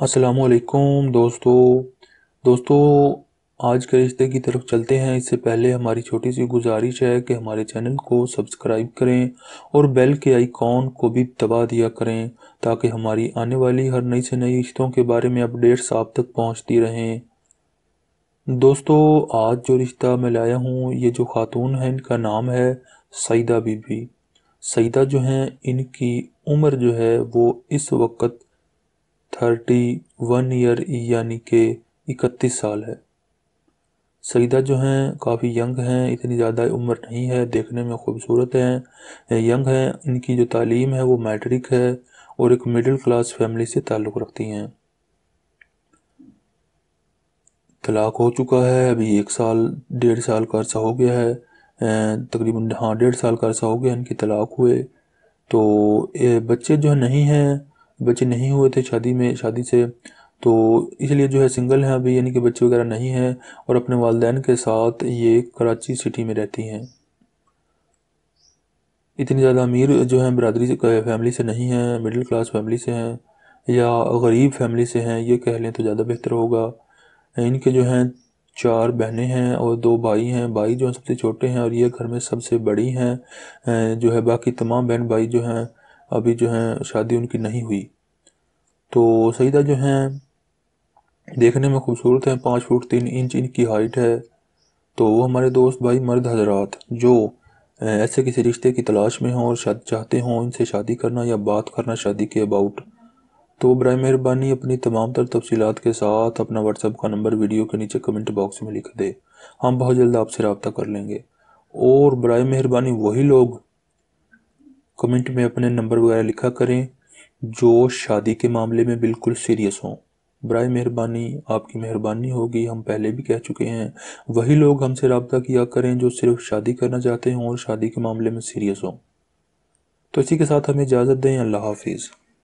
असलकुम दोस्तों दोस्तों आज के रिश्ते की तरफ चलते हैं इससे पहले हमारी छोटी सी गुजारिश है कि हमारे चैनल को सब्सक्राइब करें और बेल के आइकॉन को भी दबा दिया करें ताकि हमारी आने वाली हर नई से नई रिश्तों के बारे में अपडेट्स आप तक पहुंचती रहें दोस्तों आज जो रिश्ता मैं लाया हूँ ये जो खातून है इनका नाम है सईदा बीबी सईदा जो हैं इनकी उम्र जो है वो इस वक्त थर्टी वन ईयर यानी कि इकतीस साल है सईदा जो हैं काफ़ी यंग हैं इतनी ज़्यादा उम्र नहीं है देखने में खूबसूरत हैं यंग हैं इनकी जो तालीम है वो मैट्रिक है और एक मिडिल क्लास फैमिली से ताल्लुक़ रखती हैं तलाक हो चुका है अभी एक साल डेढ़ साल का अर्सा हो गया है तकरीबन हाँ डेढ़ साल का अर्सा हो गया इनकी तलाक हुए तो बच्चे जो नहीं हैं बच्चे नहीं हुए थे शादी में शादी से तो इसलिए जो है सिंगल हैं अभी यानी कि बच्चे वगैरह नहीं हैं और अपने वालदेन के साथ ये कराची सिटी में रहती हैं इतनी ज़्यादा अमीर जो हैं बरदरी फैमिली से नहीं हैं मिडिल क्लास फैमिली से हैं या गरीब फैमिली से हैं ये कह लें तो ज़्यादा बेहतर होगा इनके जो हैं चार बहनें हैं और दो भाई हैं भाई जो हैं सबसे छोटे हैं और ये घर में सबसे बड़ी हैं जो है बाकी तमाम बहन भाई जो हैं अभी जो हैं शादी उनकी नहीं हुई तो सईदा जो हैं देखने में खूबसूरत हैं पाँच फुट तीन इंच इनकी हाइट है तो वो हमारे दोस्त भाई मर्द हजरात जो ऐसे किसी रिश्ते की तलाश में हों और चाहते हों इनसे शादी करना या बात करना शादी के अबाउट तो बर मेहरबानी अपनी तमाम तर तफसीत के साथ अपना व्हाट्सअप का नंबर वीडियो के नीचे कमेंट बॉक्स में लिख दे हम बहुत जल्द आपसे रबता कर लेंगे और बर मेहरबानी वही लोग कमेंट में अपने नंबर वगैरह लिखा करें जो शादी के मामले में बिल्कुल सीरियस हों बर मेहरबानी आपकी मेहरबानी होगी हम पहले भी कह चुके हैं वही लोग हमसे रबता किया करें जो सिर्फ शादी करना चाहते हों और शादी के मामले में सीरियस हों तो इसी के साथ हमें इजाज़त दें अल्लाह हाफिज़